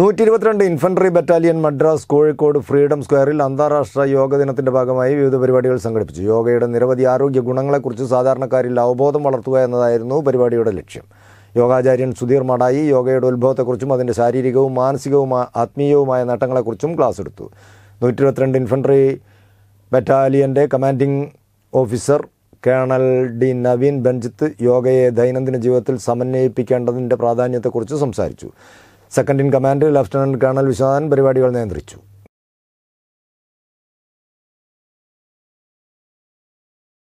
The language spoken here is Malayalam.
നൂറ്റി ഇരുപത്തിരണ്ട് infantry battalion Madras Kozhikode freedom സ്ക്വയറിൽ അന്താരാഷ്ട്ര യോഗ ദിനത്തിന്റെ ഭാഗമായി വിവിധ പരിപാടികൾ സംഘടിപ്പിച്ചു യോഗയുടെ നിരവധി ആരോഗ്യ ഗുണങ്ങളെക്കുറിച്ച് സാധാരണക്കാരിൽ അവബോധം വളർത്തുക എന്നതായിരുന്നു പരിപാടിയുടെ ലക്ഷ്യം യോഗാചാര്യൻ സുധീർ മടായി യോഗയുടെ ഉത്ഭവത്തെക്കുറിച്ചും അതിൻ്റെ ശാരീരികവും മാനസികവും ആത്മീയവുമായ നേട്ടങ്ങളെക്കുറിച്ചും ക്ലാസ് എടുത്തു നൂറ്റി ഇരുപത്തിരണ്ട് ഇൻഫൻട്രി ബറ്റാലിയൻ്റെ commanding officer colonel D Naveen Benjith യോഗയെ ദൈനംദിന ജീവിതത്തിൽ സമന്വയിപ്പിക്കേണ്ടതിൻ്റെ പ്രാധാന്യത്തെക്കുറിച്ച് സംസാരിച്ചു second in command lieutenant colonel Viswanathan പരിപാടികൾ നിയന്ത്രിച്ചു